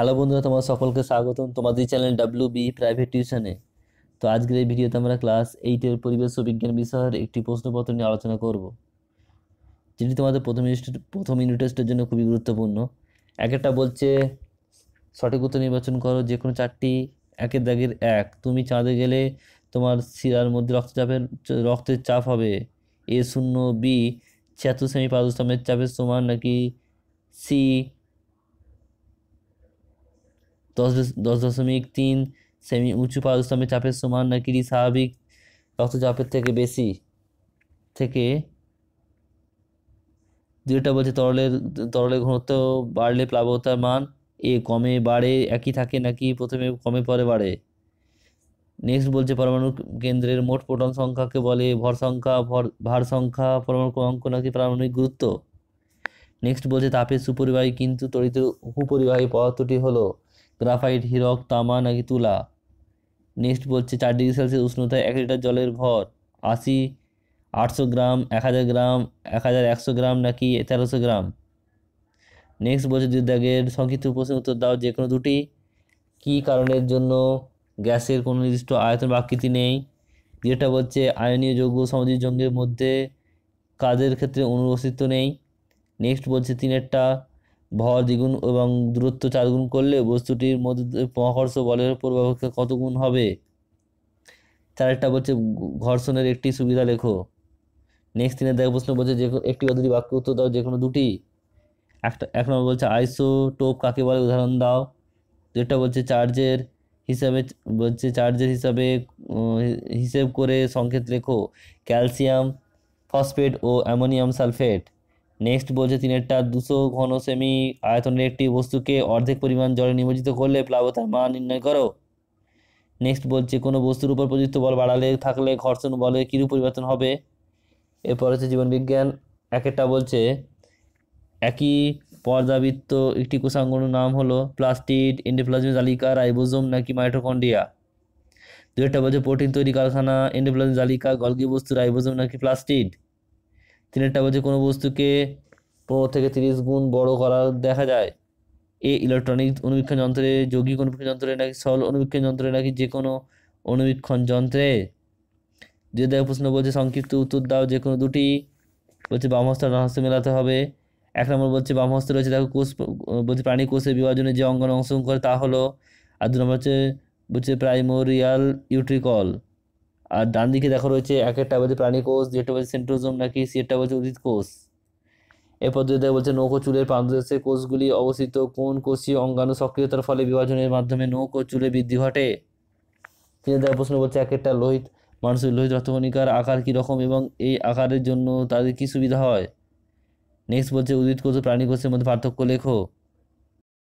hello বন্ধুরা তোমার সকলকে স্বাগতম তোমাদের চ্যানেল ডাব্লিউ বি প্রাইভেট টিউশনে তো আজকের এই ভিডিওতে আমরা ক্লাস এইটের পরিবেশ ও বিজ্ঞান বিষয়ের একটি প্রশ্নপত্র নিয়ে আলোচনা করব যেটি তোমাদের প্রথম প্রথম ইউনিট টেস্টের জন্য খুবই গুরুত্বপূর্ণ এক একটা বলছে সঠিক উত্তর নির্বাচন করো যে কোনো চারটি একের দাগের এক তুমি চাঁদে গেলে তোমার শিরার মধ্যে রক্তচাপের রক্তের চাপ হবে এ শূন্য বি ছিয়াত্তর সেমি পারস্তমের চাপের সমান নাকি সি দশ দশ দশমিক তিন সেমি উঁচু পারস্তম্ভের চাপের সমান নাকি স্বাভাবিক রক্তচাপের থেকে বেশি থেকে যেটা বলছে তরলের তরলের ঘনত্ব বাড়লে প্লাবতার মান এ কমে বাড়ে একই থাকে নাকি প্রথমে কমে পরে বাড়ে নেক্সট বলছে পরমাণু কেন্দ্রের মোট প্রোটন সংখ্যাকে বলে ভর সংখ্যা ভর ভার সংখ্যা পরমাণু ক্রমাঙ্ক নাকি পারমাণবিক গুরুত্ব নেক্সট বলছে তাপের সুপরিবাহী কিন্তু তড়িত উপরিবাহী পদার্থটি হলো গ্রাফাইট হিরক তামা নাকি তুলা নেক্সট বলছে চার ডিগ্রি সেলসিয়াস উষ্ণতায় এক লিটার জলের ভর আশি আটশো গ্রাম এক হাজার গ্রাম এক হাজার একশো গ্রাম নাকি তেরোশো গ্রাম নেক্সট বলছে দুই দাগের সংক্ষিপ্ত প্রশ্নের উত্তর দাও যে কোনো দুটি কী কারণের জন্য গ্যাসের কোনো নির্দিষ্ট আয়তন বা আকৃতি নেই যেটা হচ্ছে আয়নীয় যৌগ সামাজিক যৌগের মধ্যে কাজের ক্ষেত্রে অনুপস্থিত নেই নেক্সট বলছে তিনেরটা ভর দ্বিগুণ এবং দূরত্ব চারগুণ করলে বস্তুটির মধ্যে মহাকর্ষ বলের পূর্বাপেক্ষা কত গুণ হবে চারেরটা বলছে ঘর্ষণের একটি সুবিধা লেখো নেক্সট দিনের দেখ প্রশ্ন বলছে যে একটি বা দুটি বাক্য উত্তর দাও যে কোনো দুটি একটা এক নম্বর বলছে আইসো টোপ কাকে বলে উদাহরণ দাও যেটা বলছে চার্জের হিসাবে বলছে চার্জের হিসাবে হিসেব করে সংকেত লেখো ক্যালসিয়াম ফসফেট ও অ্যামোনিয়াম সালফেট নেক্সট বলছে তিনেরটা দুশো ঘন সেমি আয়তনের একটি বস্তুকে অর্ধেক পরিমাণ জলে নিমজ্জিত করলে প্লাবতার মান নির্ণয় করো নেক্সট বলছে কোনো বস্তুর উপর প্রযুক্ত বল বাড়ালে থাকলে ঘর্ষণ বলে কিরূপ পরিবর্তন হবে এরপর হচ্ছে জীবনবিজ্ঞান এক একটা বলছে একই পর্দাবৃত্ত একটি কোষাঙ্গর নাম হলো প্লাস্টিড এন্ডোপ্লাজমিক জালিকা রাইবোজোম নাকি মাইটোকন্ডিয়া একটা বলছে প্রোটিন তৈরি কারখানা এন্ডোপ্লাজমিক জালিকা গলগি বস্তু রাইবোজোম নাকি প্লাস্টিড তিনেরটা বলছে কোনো বস্তুকে পনেরো থেকে তিরিশ গুণ বড় করা দেখা যায় এ ইলেকট্রনিক অনুবীক্ষণ যন্ত্রে যৌগিক অনুবীক্ষণ যন্ত্রে নাকি সরল অনুবীক্ষণ যন্ত্রে নাকি যে কোনো অনুবীক্ষণ যন্ত্রে যে দেয় প্রশ্ন বলছে সংক্ষিপ্ত উত্তর দাও যে কোনো দুটি বলছে বাম হস্ত ডান হস্ত মেলাতে হবে এক নম্বর বলছে বাম হস্ত রয়েছে দেখো কোষ বলছে প্রাণী কোষের বিভাজনে যে অঙ্গন অংশগ্রহণ করে তা হলো আর দু নম্বর হচ্ছে বলছে প্রাইমোরিয়াল ইউট্রিকল আর ডান দিকে দেখা রয়েছে এক একটা বলছে প্রাণী কোষ যেটা বলছে সেন্ট্রোজোম নাকি সেটা বলছে উদ্ভিদ কোষ এরপর যদি বলছে নৌকো চুলের প্রান্তদেশে কোষগুলি অবস্থিত কোন কোষীয় অঙ্গাণু সক্রিয়তার ফলে বিভাজনের মাধ্যমে নৌকো চুলে বৃদ্ধি ঘটে তিনি দেওয়া প্রশ্ন বলছে এক একটা লোহিত মানুষের লোহিত রক্তকণিকার আকার কীরকম এবং এই আকারের জন্য তাদের কী সুবিধা হয় নেক্সট বলছে উদ্ভিদ কোষ ও প্রাণী কোষের মধ্যে পার্থক্য লেখো